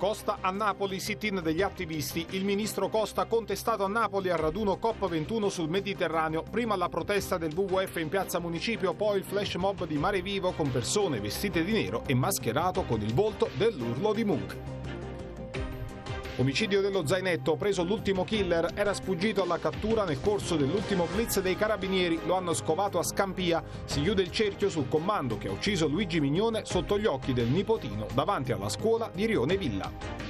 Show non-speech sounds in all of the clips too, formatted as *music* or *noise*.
Costa a Napoli, sit-in degli attivisti. Il ministro Costa contestato a Napoli al raduno COP21 sul Mediterraneo. Prima la protesta del WWF in piazza Municipio, poi il flash mob di Mare Vivo con persone vestite di nero e mascherato con il volto dell'urlo di Munch. Omicidio dello zainetto, preso l'ultimo killer, era sfuggito alla cattura nel corso dell'ultimo blitz dei carabinieri, lo hanno scovato a Scampia. Si chiude il cerchio sul comando che ha ucciso Luigi Mignone sotto gli occhi del nipotino davanti alla scuola di Rione Villa.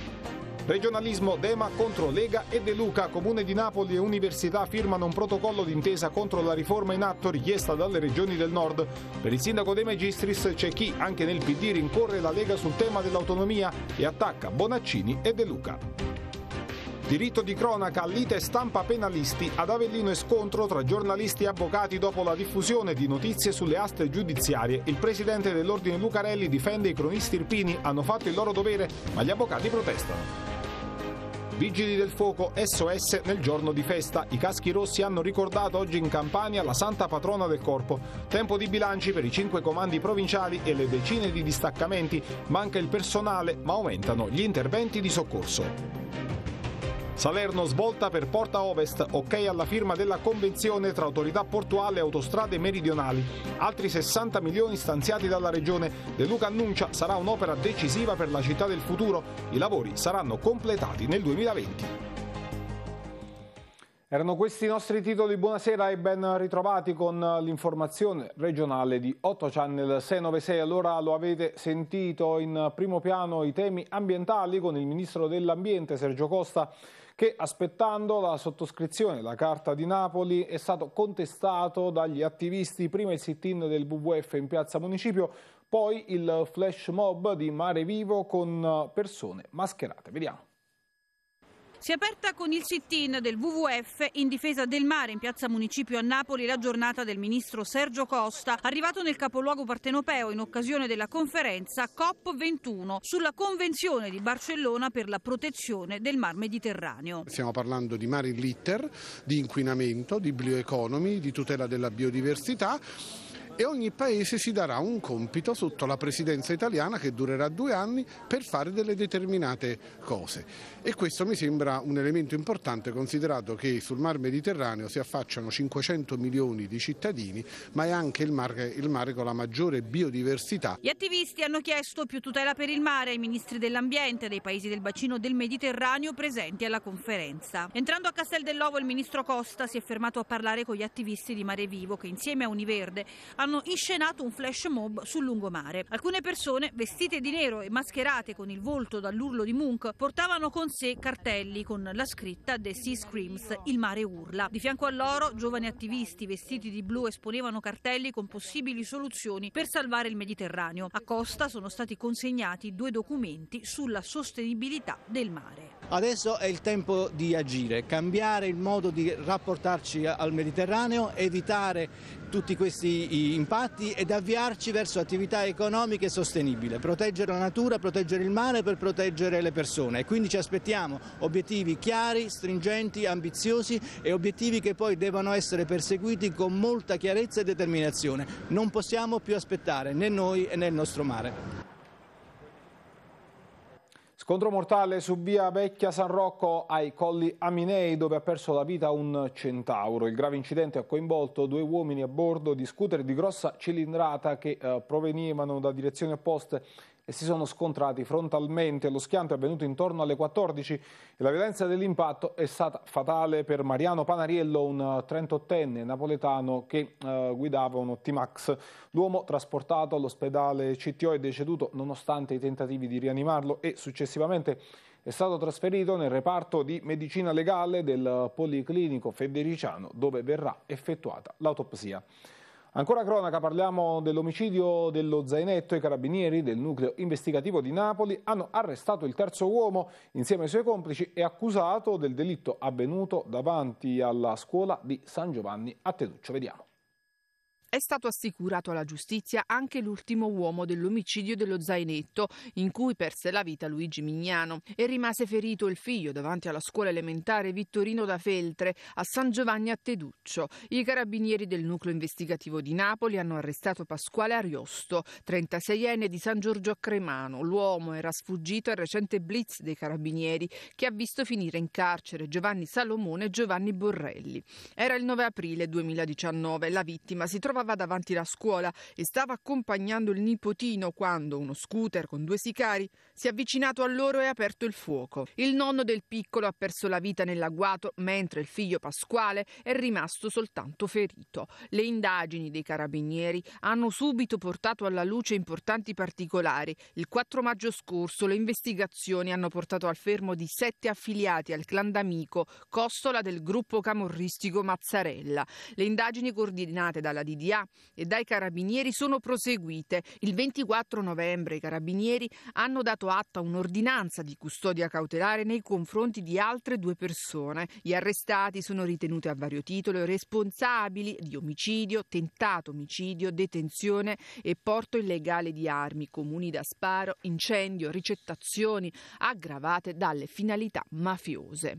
Regionalismo Dema contro Lega e De Luca, Comune di Napoli e Università firmano un protocollo d'intesa contro la riforma in atto richiesta dalle regioni del nord. Per il sindaco De Magistris c'è chi anche nel PD rincorre la Lega sul tema dell'autonomia e attacca Bonaccini e De Luca. Diritto di cronaca, lite stampa penalisti, ad Avellino e scontro tra giornalisti e avvocati dopo la diffusione di notizie sulle aste giudiziarie. Il presidente dell'Ordine Lucarelli difende i cronisti irpini, hanno fatto il loro dovere, ma gli avvocati protestano. Vigili del fuoco SOS nel giorno di festa. I caschi rossi hanno ricordato oggi in Campania la santa patrona del corpo. Tempo di bilanci per i cinque comandi provinciali e le decine di distaccamenti. Manca il personale, ma aumentano gli interventi di soccorso. Salerno svolta per Porta Ovest, ok alla firma della convenzione tra autorità portuale e autostrade meridionali. Altri 60 milioni stanziati dalla regione. De Luca annuncia sarà un'opera decisiva per la città del futuro. I lavori saranno completati nel 2020. Erano questi i nostri titoli, buonasera e ben ritrovati con l'informazione regionale di 8 Channel 696. Allora lo avete sentito in primo piano i temi ambientali con il Ministro dell'Ambiente Sergio Costa che aspettando la sottoscrizione della Carta di Napoli è stato contestato dagli attivisti prima il sit-in del WWF in piazza Municipio, poi il flash mob di Mare Vivo con persone mascherate. Vediamo. Si è aperta con il sit-in del WWF in difesa del mare in piazza Municipio a Napoli la giornata del ministro Sergio Costa, arrivato nel capoluogo partenopeo in occasione della conferenza COP21 sulla Convenzione di Barcellona per la protezione del mar Mediterraneo. Stiamo parlando di mari litter, di inquinamento, di bioeconomy, di tutela della biodiversità e ogni paese si darà un compito sotto la presidenza italiana che durerà due anni per fare delle determinate cose e questo mi sembra un elemento importante considerato che sul mar Mediterraneo si affacciano 500 milioni di cittadini ma è anche il mare, il mare con la maggiore biodiversità. Gli attivisti hanno chiesto più tutela per il mare ai ministri dell'ambiente dei paesi del bacino del Mediterraneo presenti alla conferenza. Entrando a Castel dell'Ovo il ministro Costa si è fermato a parlare con gli attivisti di Mare Vivo che insieme a Univerde hanno hanno inscenato un flash mob sul lungomare. Alcune persone, vestite di nero e mascherate con il volto dall'urlo di Munch, portavano con sé cartelli con la scritta The Sea Screams, il mare urla. Di fianco a loro, giovani attivisti vestiti di blu esponevano cartelli con possibili soluzioni per salvare il Mediterraneo. A Costa sono stati consegnati due documenti sulla sostenibilità del mare. Adesso è il tempo di agire, cambiare il modo di rapportarci al Mediterraneo, evitare tutti questi impatti ed avviarci verso attività economiche sostenibili, proteggere la natura, proteggere il mare per proteggere le persone e quindi ci aspettiamo obiettivi chiari, stringenti, ambiziosi e obiettivi che poi devono essere perseguiti con molta chiarezza e determinazione. Non possiamo più aspettare né noi né il nostro mare. Scontro mortale su via Vecchia San Rocco ai Colli Aminei dove ha perso la vita un centauro. Il grave incidente ha coinvolto due uomini a bordo di scooter di grossa cilindrata che eh, provenivano da direzioni opposte e si sono scontrati frontalmente. Lo schianto è avvenuto intorno alle 14 e la violenza dell'impatto è stata fatale per Mariano Panariello, un 38enne eh, napoletano che eh, guidava un Ottimax. L'uomo trasportato all'ospedale CTO è deceduto nonostante i tentativi di rianimarlo e successivamente è stato trasferito nel reparto di medicina legale del Policlinico Federiciano dove verrà effettuata l'autopsia. Ancora cronaca, parliamo dell'omicidio dello zainetto. I carabinieri del nucleo investigativo di Napoli hanno arrestato il terzo uomo insieme ai suoi complici e accusato del delitto avvenuto davanti alla scuola di San Giovanni a Teduccio. Vediamo. È stato assicurato alla giustizia anche l'ultimo uomo dell'omicidio dello zainetto, in cui perse la vita Luigi Mignano, e rimase ferito il figlio davanti alla scuola elementare Vittorino da Feltre a San Giovanni a Teduccio. I carabinieri del nucleo investigativo di Napoli hanno arrestato Pasquale Ariosto, 36enne di San Giorgio a Cremano. L'uomo era sfuggito al recente blitz dei carabinieri che ha visto finire in carcere Giovanni Salomone e Giovanni Borrelli. Era il 9 aprile 2019, la vittima si trova trovava davanti la scuola e stava accompagnando il nipotino quando uno scooter con due sicari si è avvicinato a loro e ha aperto il fuoco. Il nonno del piccolo ha perso la vita nell'agguato mentre il figlio Pasquale è rimasto soltanto ferito. Le indagini dei carabinieri hanno subito portato alla luce importanti particolari. Il 4 maggio scorso le investigazioni hanno portato al fermo di sette affiliati al clan d'amico, costola del gruppo camorristico Mazzarella. Le indagini coordinate dalla DDA PA e dai carabinieri sono proseguite. Il 24 novembre i carabinieri hanno dato atto a un'ordinanza di custodia cautelare nei confronti di altre due persone. Gli arrestati sono ritenuti a vario titolo responsabili di omicidio, tentato omicidio, detenzione e porto illegale di armi, comuni da sparo, incendio, ricettazioni aggravate dalle finalità mafiose.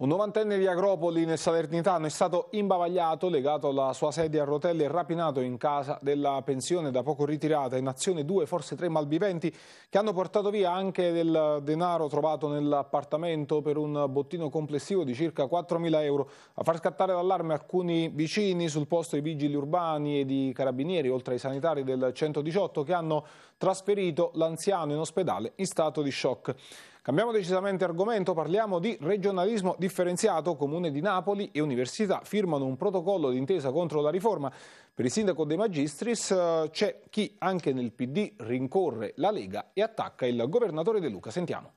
Un novantenne di Agropoli nel Salernitano è stato imbavagliato, legato alla sua sedia a rotelle e rapinato in casa della pensione da poco ritirata in azione due, forse tre malviventi che hanno portato via anche del denaro trovato nell'appartamento per un bottino complessivo di circa 4.000 euro. A far scattare l'allarme alcuni vicini sul posto i vigili urbani e i carabinieri, oltre ai sanitari del 118 che hanno trasferito l'anziano in ospedale in stato di shock. Cambiamo decisamente argomento, parliamo di regionalismo differenziato. Comune di Napoli e Università firmano un protocollo d'intesa contro la riforma. Per il sindaco De Magistris eh, c'è chi anche nel PD rincorre la Lega e attacca il governatore De Luca. Sentiamo.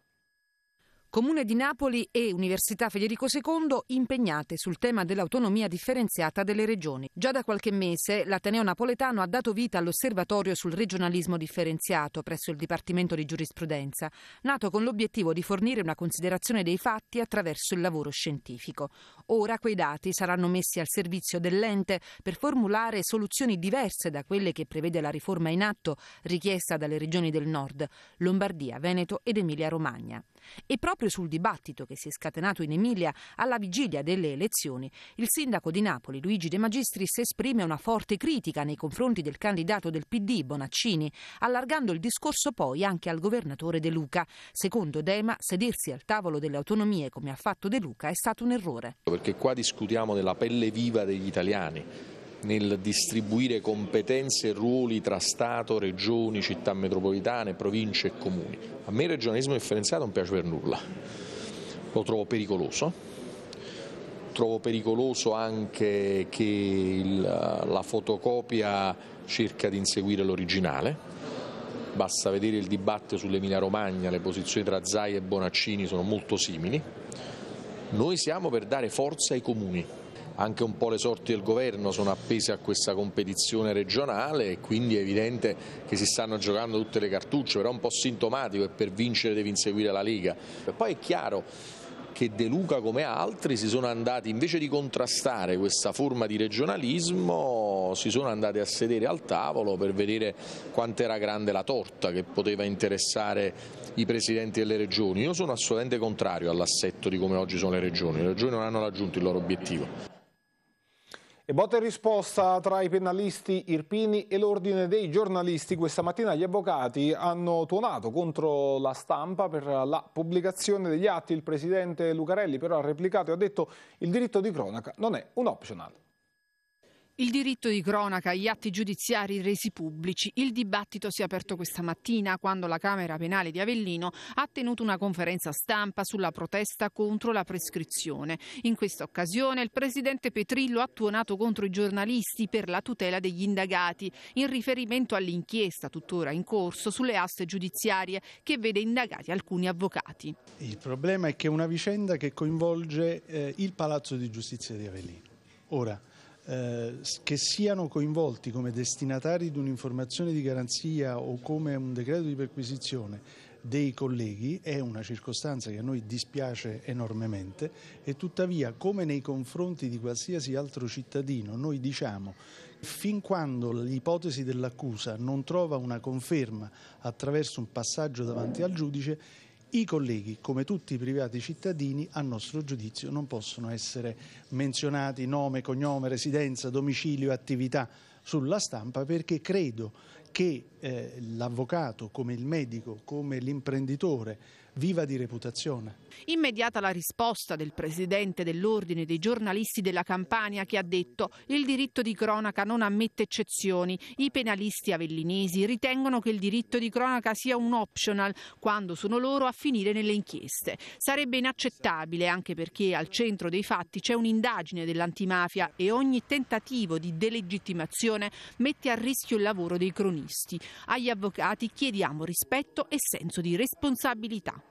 Comune di Napoli e Università Federico II impegnate sul tema dell'autonomia differenziata delle regioni. Già da qualche mese l'Ateneo napoletano ha dato vita all'osservatorio sul regionalismo differenziato presso il Dipartimento di Giurisprudenza, nato con l'obiettivo di fornire una considerazione dei fatti attraverso il lavoro scientifico. Ora quei dati saranno messi al servizio dell'ente per formulare soluzioni diverse da quelle che prevede la riforma in atto richiesta dalle regioni del nord, Lombardia, Veneto ed Emilia-Romagna. E proprio sul dibattito che si è scatenato in Emilia alla vigilia delle elezioni, il sindaco di Napoli, Luigi De Magistris, esprime una forte critica nei confronti del candidato del PD, Bonaccini, allargando il discorso poi anche al governatore De Luca. Secondo Dema, sedersi al tavolo delle autonomie come ha fatto De Luca è stato un errore. Perché qua discutiamo della pelle viva degli italiani nel distribuire competenze e ruoli tra Stato, regioni, città metropolitane, province e comuni. A me il regionalismo differenziato non piace per nulla, lo trovo pericoloso. Trovo pericoloso anche che il, la fotocopia cerca di inseguire l'originale. Basta vedere il dibattito sull'Emilia Romagna, le posizioni tra Zai e Bonaccini sono molto simili. Noi siamo per dare forza ai comuni, anche un po' le sorti del governo sono appese a questa competizione regionale e quindi è evidente che si stanno giocando tutte le cartucce, però è un po' sintomatico e per vincere devi inseguire la Liga. E poi è chiaro che De Luca come altri si sono andati, invece di contrastare questa forma di regionalismo, si sono andati a sedere al tavolo per vedere quanto era grande la torta che poteva interessare i presidenti delle regioni. Io sono assolutamente contrario all'assetto di come oggi sono le regioni, le regioni non hanno raggiunto il loro obiettivo. E botta e risposta tra i penalisti irpini e l'ordine dei giornalisti. Questa mattina gli avvocati hanno tuonato contro la stampa per la pubblicazione degli atti. Il presidente Lucarelli però ha replicato e ha detto che il diritto di cronaca non è un optional. Il diritto di cronaca, gli atti giudiziari resi pubblici. Il dibattito si è aperto questa mattina quando la Camera Penale di Avellino ha tenuto una conferenza stampa sulla protesta contro la prescrizione. In questa occasione il presidente Petrillo ha tuonato contro i giornalisti per la tutela degli indagati in riferimento all'inchiesta tuttora in corso sulle aste giudiziarie che vede indagati alcuni avvocati. Il problema è che è una vicenda che coinvolge eh, il Palazzo di Giustizia di Avellino. Ora, eh, che siano coinvolti come destinatari di un'informazione di garanzia o come un decreto di perquisizione dei colleghi è una circostanza che a noi dispiace enormemente e tuttavia come nei confronti di qualsiasi altro cittadino noi diciamo fin quando l'ipotesi dell'accusa non trova una conferma attraverso un passaggio davanti al giudice i colleghi, come tutti i privati cittadini, a nostro giudizio non possono essere menzionati nome, cognome, residenza, domicilio, attività sulla stampa perché credo che eh, l'avvocato, come il medico, come l'imprenditore, viva di reputazione. Immediata la risposta del presidente dell'Ordine dei giornalisti della Campania che ha detto il diritto di cronaca non ammette eccezioni. I penalisti avellinesi ritengono che il diritto di cronaca sia un optional quando sono loro a finire nelle inchieste. Sarebbe inaccettabile anche perché al centro dei fatti c'è un'indagine dell'antimafia e ogni tentativo di delegittimazione mette a rischio il lavoro dei cronisti. Agli avvocati chiediamo rispetto e senso di responsabilità.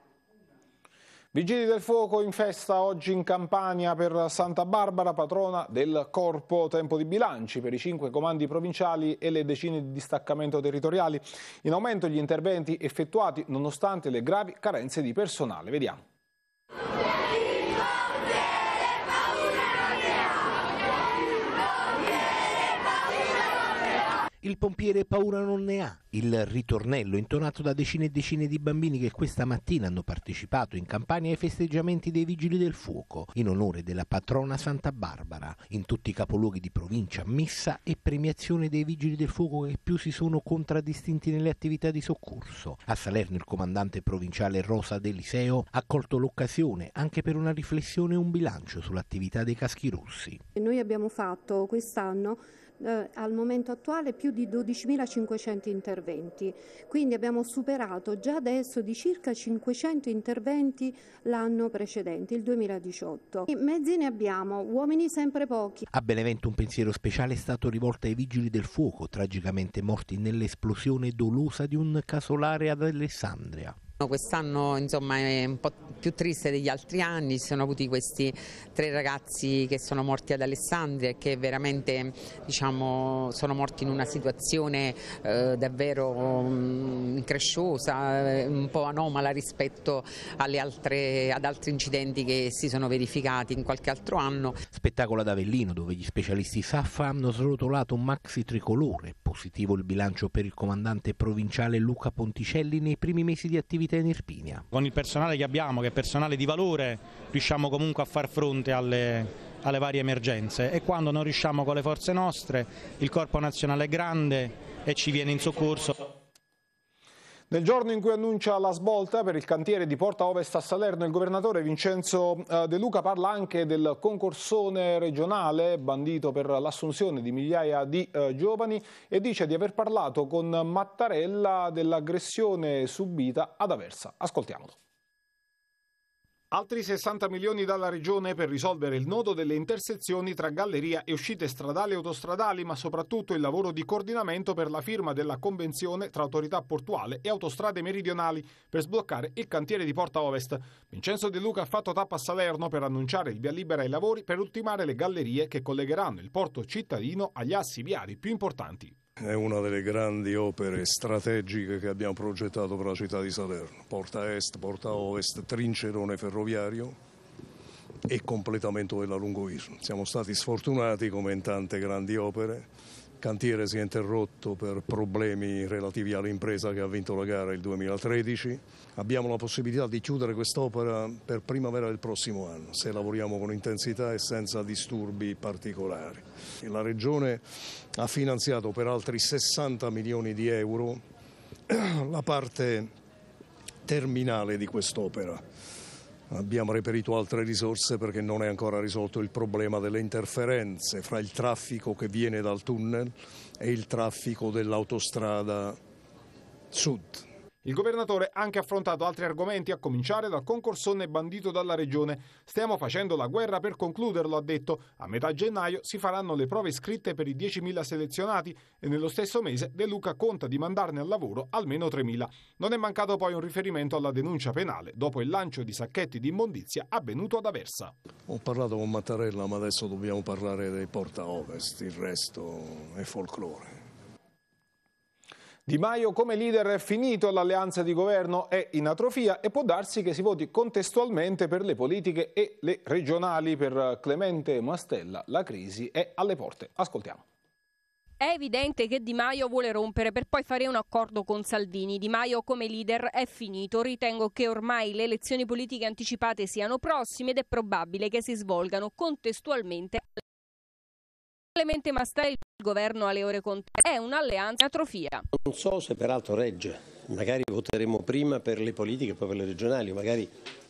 Vigili del fuoco in festa oggi in Campania per Santa Barbara, patrona del corpo tempo di bilanci per i cinque comandi provinciali e le decine di distaccamento territoriali. In aumento gli interventi effettuati nonostante le gravi carenze di personale. Vediamo. Il pompiere paura non ne ha. Il ritornello intonato da decine e decine di bambini che questa mattina hanno partecipato in campagna ai festeggiamenti dei Vigili del Fuoco in onore della patrona Santa Barbara, in tutti i capoluoghi di provincia, messa e premiazione dei Vigili del Fuoco che più si sono contraddistinti nelle attività di soccorso. A Salerno il comandante provinciale Rosa D'Eliseo ha colto l'occasione anche per una riflessione e un bilancio sull'attività dei caschi rossi. Noi abbiamo fatto quest'anno eh, al momento attuale più di 12.500 interventi, quindi abbiamo superato già adesso di circa 500 interventi l'anno precedente, il 2018. I mezzi ne abbiamo, uomini sempre pochi. A Benevento un pensiero speciale è stato rivolto ai vigili del fuoco, tragicamente morti nell'esplosione dolosa di un casolare ad Alessandria. Quest'anno insomma, è un po' più triste degli altri anni, ci sono avuti questi tre ragazzi che sono morti ad Alessandria e che veramente diciamo, sono morti in una situazione eh, davvero mh, mm, incresciosa, eh, un po' anomala rispetto altre, ad altri incidenti che si sono verificati in qualche altro anno. Spettacolo ad Avellino dove gli specialisti SAF hanno srotolato un maxi tricolore, positivo il bilancio per il comandante provinciale Luca Ponticelli nei primi mesi di attività sete in Irpinia. Con il personale che abbiamo, che è personale di valore, riusciamo comunque a far fronte alle, alle varie emergenze e quando non riusciamo con le forze nostre il corpo nazionale è grande e ci viene in soccorso. Nel giorno in cui annuncia la svolta per il cantiere di Porta Ovest a Salerno, il governatore Vincenzo eh, De Luca parla anche del concorsone regionale bandito per l'assunzione di migliaia di eh, giovani e dice di aver parlato con Mattarella dell'aggressione subita ad Aversa. Ascoltiamolo. Altri 60 milioni dalla Regione per risolvere il nodo delle intersezioni tra galleria e uscite stradali e autostradali, ma soprattutto il lavoro di coordinamento per la firma della convenzione tra autorità portuale e autostrade meridionali per sbloccare il cantiere di Porta Ovest. Vincenzo De Luca ha fatto tappa a Salerno per annunciare il via libera ai lavori per ultimare le gallerie che collegheranno il porto cittadino agli assi viari più importanti. È una delle grandi opere strategiche che abbiamo progettato per la città di Salerno, porta est, porta ovest, trincerone ferroviario e completamento della Lungoismo. Siamo stati sfortunati come in tante grandi opere, il cantiere si è interrotto per problemi relativi all'impresa che ha vinto la gara il 2013 abbiamo la possibilità di chiudere quest'opera per primavera del prossimo anno, se lavoriamo con intensità e senza disturbi particolari. La Regione ha finanziato per altri 60 milioni di euro *clears throat* la parte terminale di quest'opera. Abbiamo reperito altre risorse perché non è ancora risolto il problema delle interferenze fra il traffico che viene dal tunnel e il traffico dell'autostrada sud. Il governatore ha anche affrontato altri argomenti, a cominciare dal concorsone bandito dalla regione. Stiamo facendo la guerra per concluderlo, ha detto. A metà gennaio si faranno le prove scritte per i 10.000 selezionati e nello stesso mese De Luca conta di mandarne al lavoro almeno 3.000. Non è mancato poi un riferimento alla denuncia penale dopo il lancio di sacchetti di immondizia avvenuto ad Aversa. Ho parlato con Mattarella, ma adesso dobbiamo parlare dei Porta Ovest, il resto è folklore. Di Maio come leader è finito, l'alleanza di governo è in atrofia e può darsi che si voti contestualmente per le politiche e le regionali. Per Clemente Mastella la crisi è alle porte. Ascoltiamo. È evidente che Di Maio vuole rompere per poi fare un accordo con Salvini. Di Maio come leader è finito. Ritengo che ormai le elezioni politiche anticipate siano prossime ed è probabile che si svolgano contestualmente Clemente Mastella il governo alle ore contate è un'alleanza atrofia. Non so se peraltro regge, magari voteremo prima per le politiche poi per le regionali, magari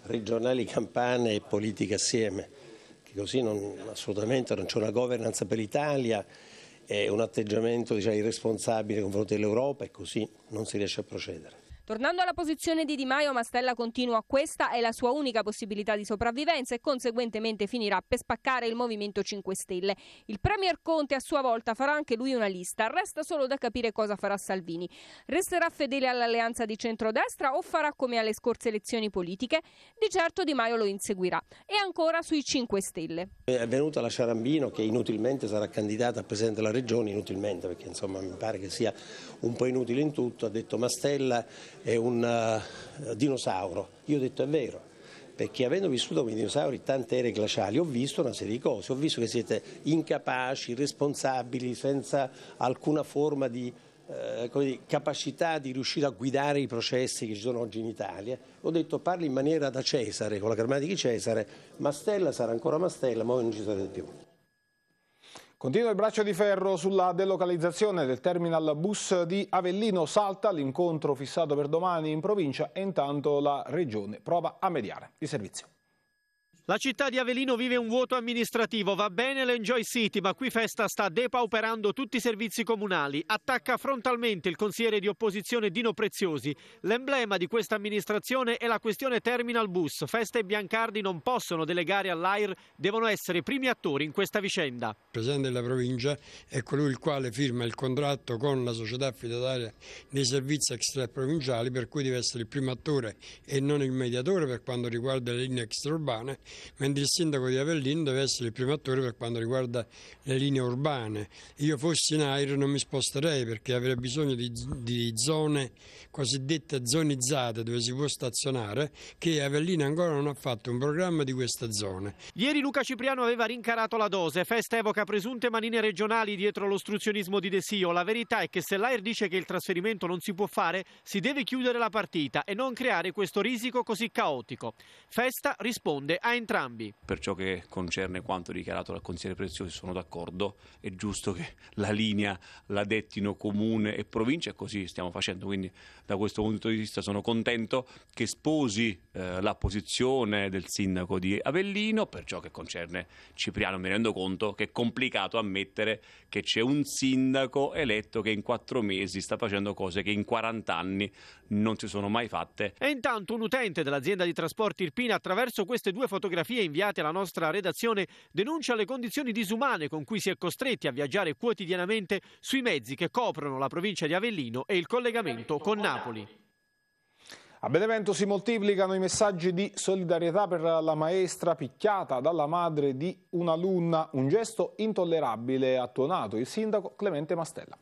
regionali campane e politiche assieme, che così non, assolutamente non c'è una governance per l'Italia, è un atteggiamento diciamo, irresponsabile nei confronti dell'Europa e così non si riesce a procedere. Tornando alla posizione di Di Maio, Mastella continua questa è la sua unica possibilità di sopravvivenza e conseguentemente finirà per spaccare il Movimento 5 Stelle. Il Premier Conte a sua volta farà anche lui una lista, resta solo da capire cosa farà Salvini. Resterà fedele all'alleanza di centrodestra o farà come alle scorse elezioni politiche? Di certo Di Maio lo inseguirà. E ancora sui 5 Stelle. È venuta la Ciarambino che inutilmente sarà candidata a Presidente della Regione, inutilmente perché insomma mi pare che sia un po' inutile in tutto, ha detto Mastella è un uh, dinosauro. Io ho detto è vero, perché avendo vissuto come dinosauri tante ere glaciali ho visto una serie di cose, ho visto che siete incapaci, irresponsabili, senza alcuna forma di eh, dire, capacità di riuscire a guidare i processi che ci sono oggi in Italia. Ho detto parli in maniera da Cesare, con la grammatica di Cesare, Mastella sarà ancora Mastella, ma voi non ci sarete più. Continua il braccio di ferro sulla delocalizzazione del terminal bus di Avellino. Salta l'incontro fissato per domani in provincia e intanto la regione prova a mediare. Il servizio. La città di Avellino vive un vuoto amministrativo, va bene l'Enjoy City, ma qui Festa sta depauperando tutti i servizi comunali. Attacca frontalmente il consigliere di opposizione Dino Preziosi. L'emblema di questa amministrazione è la questione terminal bus. Festa e Biancardi non possono delegare all'AIR, devono essere i primi attori in questa vicenda. Il presidente della provincia è colui il quale firma il contratto con la società affidataria dei servizi extraprovinciali, per cui deve essere il primo attore e non il mediatore per quanto riguarda le linee extraurbane mentre il sindaco di Avellino deve essere il primo attore per quanto riguarda le linee urbane. Io fossi in aereo non mi sposterei perché avrei bisogno di, di zone cosiddette zonizzate dove si può stazionare che Avellino ancora non ha fatto un programma di questa zona. Ieri Luca Cipriano aveva rincarato la dose, Festa evoca presunte manine regionali dietro l'ostruzionismo di De Sio. La verità è che se l'AIR dice che il trasferimento non si può fare, si deve chiudere la partita e non creare questo risico così caotico. Festa risponde a entrambi entrambi. Per ciò che concerne quanto dichiarato dal consigliere Preziosi sono d'accordo, è giusto che la linea la dettino comune e provincia e così stiamo facendo, quindi da questo punto di vista sono contento che sposi eh, la posizione del sindaco di Avellino, per ciò che concerne Cipriano mi rendo conto che è complicato ammettere che c'è un sindaco eletto che in quattro mesi sta facendo cose che in 40 anni non si sono mai fatte. E intanto un utente dell'azienda di trasporti Irpina attraverso queste due fotografie fotografie inviate alla nostra redazione denuncia le condizioni disumane con cui si è costretti a viaggiare quotidianamente sui mezzi che coprono la provincia di Avellino e il collegamento con Napoli. A Benevento si moltiplicano i messaggi di solidarietà per la maestra picchiata dalla madre di un'alunna, un gesto intollerabile, ha tuonato il sindaco Clemente Mastella.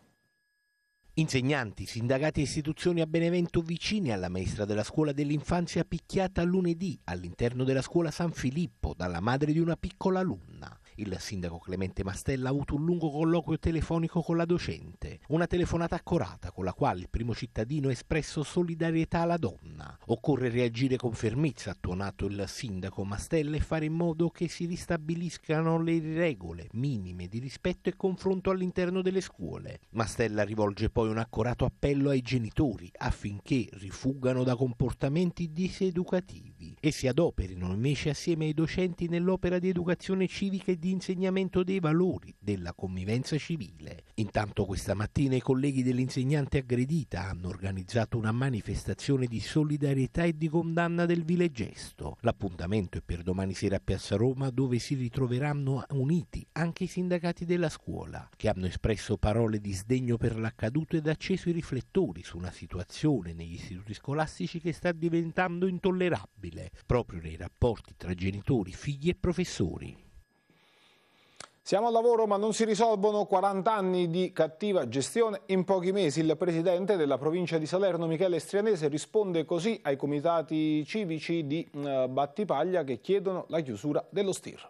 Insegnanti, sindacati e istituzioni a Benevento vicini alla maestra della scuola dell'infanzia picchiata lunedì all'interno della scuola San Filippo dalla madre di una piccola alunna. Il sindaco Clemente Mastella ha avuto un lungo colloquio telefonico con la docente, una telefonata accurata con la quale il primo cittadino ha espresso solidarietà alla donna. Occorre reagire con fermezza, ha tuonato il sindaco Mastella, e fare in modo che si ristabiliscano le regole minime di rispetto e confronto all'interno delle scuole. Mastella rivolge poi un accorato appello ai genitori affinché rifuggano da comportamenti diseducativi educativi e si adoperino invece assieme ai docenti nell'opera di educazione civica e di insegnamento dei valori della convivenza civile. Intanto questa mattina i colleghi dell'insegnante aggredita hanno organizzato una manifestazione di solidarietà e di condanna del vile gesto. L'appuntamento è per domani sera a Piazza Roma dove si ritroveranno uniti anche i sindacati della scuola che hanno espresso parole di sdegno per l'accaduto ed acceso i riflettori su una situazione negli istituti scolastici che sta diventando intollerabile stabile proprio nei rapporti tra genitori, figli e professori. Siamo al lavoro ma non si risolvono 40 anni di cattiva gestione. In pochi mesi il presidente della provincia di Salerno, Michele Strianese, risponde così ai comitati civici di eh, Battipaglia che chiedono la chiusura dello STIR.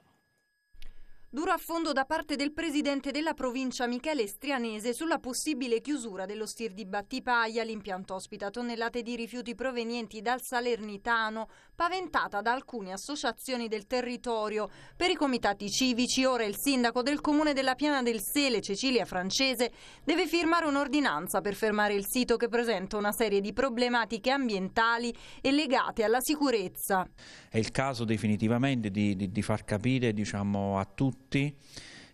Duro affondo da parte del presidente della provincia Michele Strianese sulla possibile chiusura dello stir di Battipaglia, l'impianto ospita tonnellate di rifiuti provenienti dal Salernitano, paventata da alcune associazioni del territorio. Per i comitati civici, ora il sindaco del comune della Piana del Sele, Cecilia Francese, deve firmare un'ordinanza per fermare il sito che presenta una serie di problematiche ambientali e legate alla sicurezza. È il caso definitivamente di, di, di far capire diciamo, a tutti tutti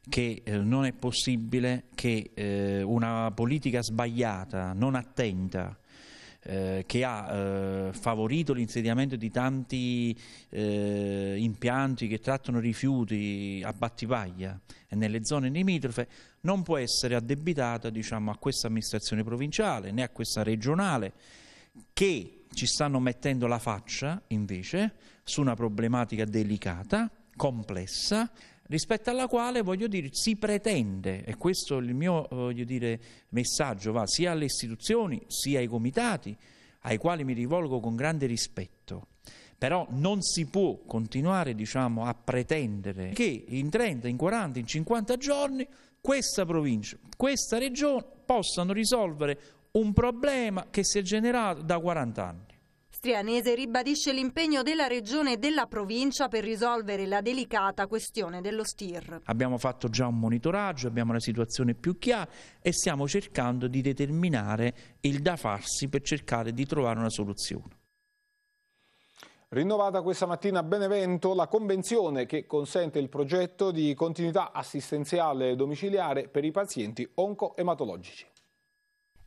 che eh, non è possibile che eh, una politica sbagliata, non attenta, eh, che ha eh, favorito l'insediamento di tanti eh, impianti che trattano rifiuti a Battipaglia e nelle zone limitrofe, non può essere addebitata diciamo, a questa amministrazione provinciale né a questa regionale che ci stanno mettendo la faccia invece su una problematica delicata, complessa, rispetto alla quale, voglio dire, si pretende, e questo è il mio eh, dire, messaggio va sia alle istituzioni, sia ai comitati, ai quali mi rivolgo con grande rispetto. Però non si può continuare diciamo, a pretendere che in 30, in 40, in 50 giorni questa provincia, questa regione possano risolvere un problema che si è generato da 40 anni. Strianese ribadisce l'impegno della Regione e della Provincia per risolvere la delicata questione dello STIR. Abbiamo fatto già un monitoraggio, abbiamo la situazione più chiara e stiamo cercando di determinare il da farsi per cercare di trovare una soluzione. Rinnovata questa mattina a Benevento la convenzione che consente il progetto di continuità assistenziale domiciliare per i pazienti oncoematologici.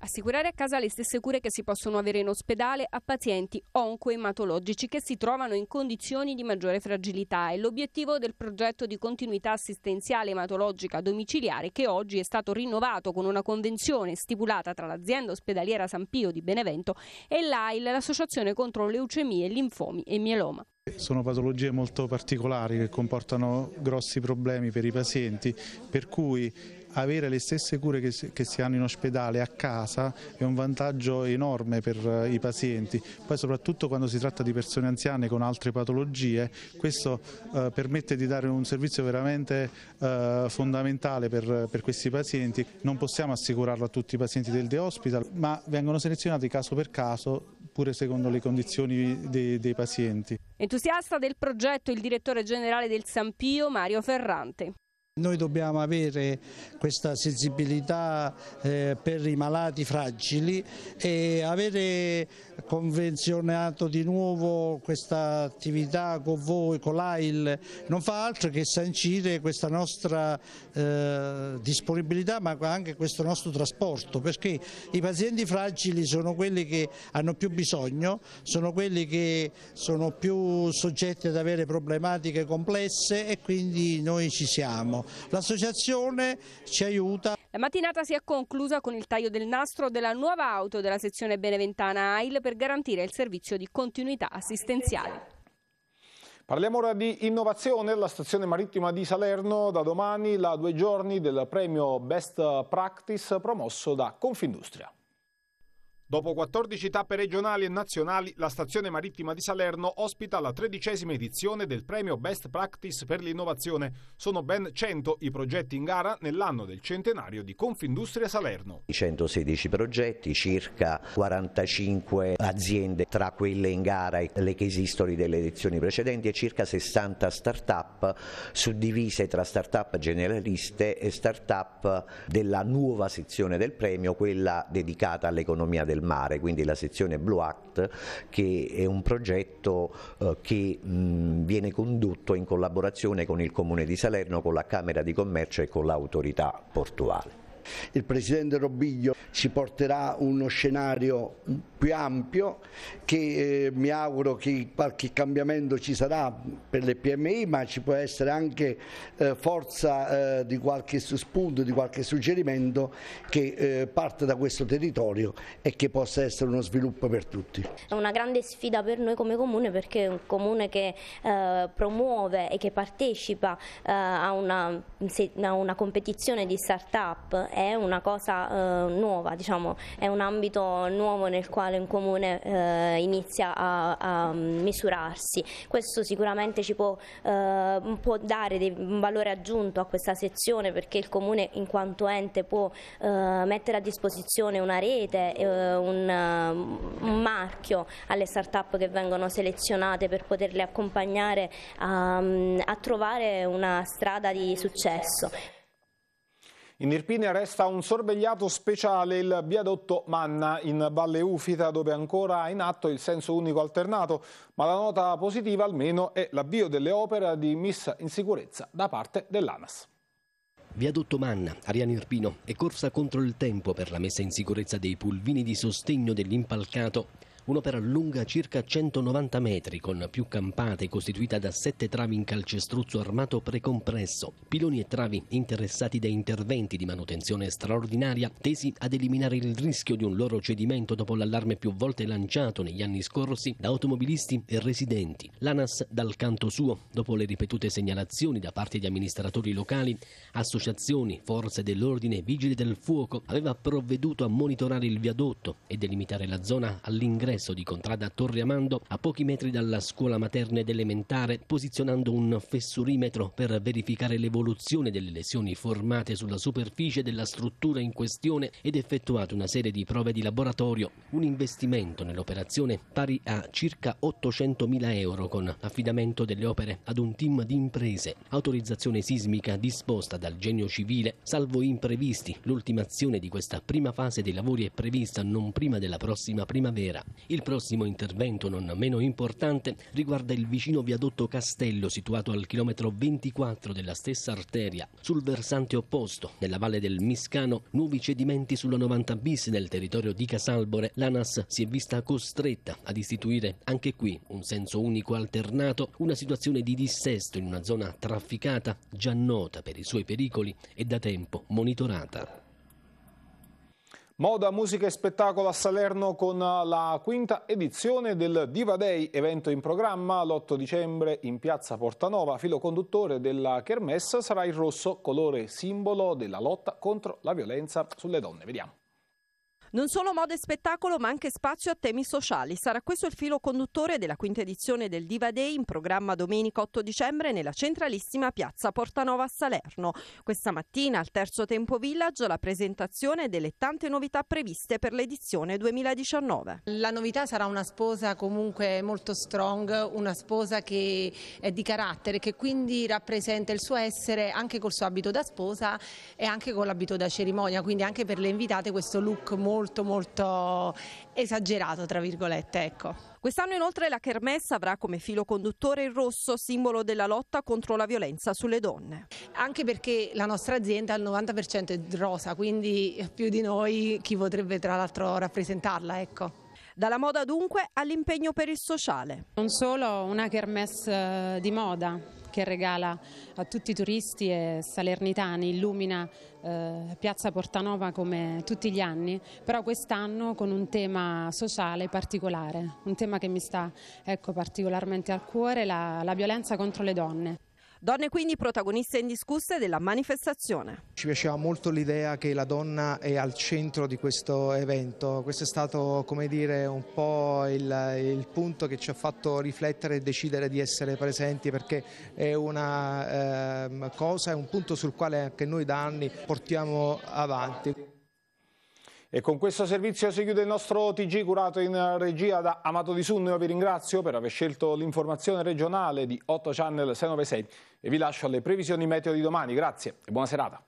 Assicurare a casa le stesse cure che si possono avere in ospedale a pazienti oncoematologici che si trovano in condizioni di maggiore fragilità è l'obiettivo del progetto di continuità assistenziale ematologica domiciliare che oggi è stato rinnovato con una convenzione stipulata tra l'azienda ospedaliera San Pio di Benevento e l'AIL, l'Associazione contro leucemie, linfomi e mieloma. Sono patologie molto particolari che comportano grossi problemi per i pazienti, per cui avere le stesse cure che si, che si, hanno in ospedale a casa è un vantaggio enorme per eh, i pazienti, poi soprattutto quando si tratta di persone anziane con altre patologie, questo eh, permette di dare un servizio veramente eh, fondamentale per, per, questi pazienti, non possiamo assicurarlo a tutti i pazienti del The Hospital, ma vengono selezionati caso per caso pure secondo le condizioni dei, dei pazienti. Entusiasta del progetto il direttore generale del San Pio Mario Ferrante. Noi dobbiamo avere questa sensibilità eh, per i malati fragili e avere convenzionato di nuovo questa attività con voi, con l'AIL, non fa altro che sancire questa nostra eh, disponibilità ma anche questo nostro trasporto perché i pazienti fragili sono quelli che hanno più bisogno, sono quelli che sono più soggetti ad avere problematiche complesse e quindi noi ci siamo. L'associazione ci aiuta. La mattinata si è conclusa con il taglio del nastro della nuova auto della sezione beneventana AIL per garantire il servizio di continuità assistenziale. Parliamo ora di innovazione la stazione marittima di Salerno, da domani la due giorni del premio Best Practice promosso da Confindustria. Dopo 14 tappe regionali e nazionali, la stazione marittima di Salerno ospita la tredicesima edizione del premio Best Practice per l'innovazione. Sono ben 100 i progetti in gara nell'anno del centenario di Confindustria Salerno. 116 progetti, circa 45 aziende tra quelle in gara e le case history delle edizioni precedenti e circa 60 start-up suddivise tra start-up generaliste e start-up della nuova sezione del premio, quella dedicata all'economia della del mare, quindi la sezione Blue Act, che è un progetto eh, che mh, viene condotto in collaborazione con il Comune di Salerno, con la Camera di Commercio e con l'autorità portuale. Il Presidente Robiglio ci porterà uno scenario più ampio che eh, mi auguro che qualche cambiamento ci sarà per le PMI ma ci può essere anche eh, forza eh, di qualche spunto, di qualche suggerimento che eh, parte da questo territorio e che possa essere uno sviluppo per tutti. È una grande sfida per noi come comune perché è un comune che eh, promuove e che partecipa eh, a una, a, una, competizione di start-up è una cosa nuova, diciamo, è un ambito nuovo nel quale locale, un comune eh, inizia a, a, misurarsi. Questo sicuramente ci può, eh, può dare un valore aggiunto a questa sezione perché il comune in quanto ente può eh, mettere a disposizione una rete, eh, un, un, marchio alle start-up che vengono selezionate per poterle accompagnare a, a trovare una strada di successo. In Irpine resta un sorvegliato speciale il viadotto Manna in Valle Ufita dove ancora è in atto il senso unico alternato, ma la nota positiva almeno è l'avvio delle opere di messa in sicurezza da parte dell'ANAS. Viadotto Manna, Ariano Irpino e corsa contro il tempo per la messa in sicurezza dei pulvini di sostegno dell'impalcato un'opera lunga circa 190 metri con più campate costituita da sette travi in calcestruzzo armato precompresso, piloni e travi interessati da interventi di manutenzione straordinaria tesi ad eliminare il rischio di un loro cedimento dopo l'allarme più volte lanciato negli anni scorsi da automobilisti e residenti. L'ANAS dal canto suo, dopo le ripetute segnalazioni da parte di amministratori locali, associazioni, forze dell'ordine vigili del fuoco, aveva provveduto a monitorare il viadotto e delimitare la zona all'ingresso complesso di contrada Torre Amando a pochi metri dalla scuola materna ed elementare, posizionando un fessurimetro per verificare l'evoluzione delle lesioni formate sulla superficie della struttura in questione ed effettuato una serie di prove di laboratorio, un investimento nell'operazione pari a circa 800.000 euro con affidamento delle opere ad un team di imprese, autorizzazione sismica disposta dal genio civile, salvo imprevisti, l'ultimazione di questa prima fase dei lavori è prevista non prima della prossima primavera. Il prossimo intervento, non meno importante, riguarda il vicino viadotto Castello, situato al chilometro 24 della stessa arteria. Sul versante opposto, nella valle del Miscano, nuovi cedimenti sulla 90 bis nel territorio di Casalbore, l'ANAS si è vista costretta ad istituire anche qui un senso unico alternato, una situazione di dissesto in una zona trafficata già nota per i suoi pericoli e da tempo monitorata. Moda, musica e spettacolo a Salerno con la quinta edizione del Diva Day, evento in programma l'8 dicembre in piazza Portanova. Filo conduttore della Kermessa sarà il rosso, colore simbolo della lotta contro la violenza sulle donne. Vediamo. Non solo moda e spettacolo, ma anche spazio a temi sociali. Sarà questo il filo conduttore della quinta edizione del Diva Day in programma domenica 8 dicembre nella centralissima piazza Portanova a Salerno. Questa mattina al terzo tempo Village la presentazione delle tante novità previste per l'edizione 2019. La novità sarà una sposa comunque molto strong, una sposa che è di carattere, che quindi rappresenta il suo essere anche col suo abito da sposa e anche con l'abito da cerimonia, quindi anche per le invitate questo look molto molto molto esagerato tra virgolette ecco. Quest'anno inoltre la Kermesse avrà come filo conduttore il rosso, simbolo della lotta contro la violenza sulle donne. Anche perché la nostra azienda al 90% è rosa, quindi più di noi chi potrebbe tra l'altro rappresentarla, ecco. Dalla moda dunque all'impegno per il sociale. Non solo una kermesse eh, di moda, che regala a tutti i turisti e salernitani, illumina eh, Piazza Portanova come tutti gli anni, però quest'anno con un tema sociale particolare, un tema che mi sta ecco, particolarmente al cuore, la, la violenza contro le donne. Donne quindi protagoniste indiscusse della manifestazione. Ci piaceva molto l'idea che la donna è al centro di questo evento, questo è stato come dire un po' il, il punto che ci ha fatto riflettere e decidere di essere presenti perché è una eh, cosa, è un punto sul quale anche noi da anni portiamo avanti. E con questo servizio si chiude il nostro TG curato in regia da Amato Di Sunno. Io vi ringrazio per aver scelto l'informazione regionale di 8 Channel 696 e vi lascio alle previsioni meteo di domani. Grazie e buona serata.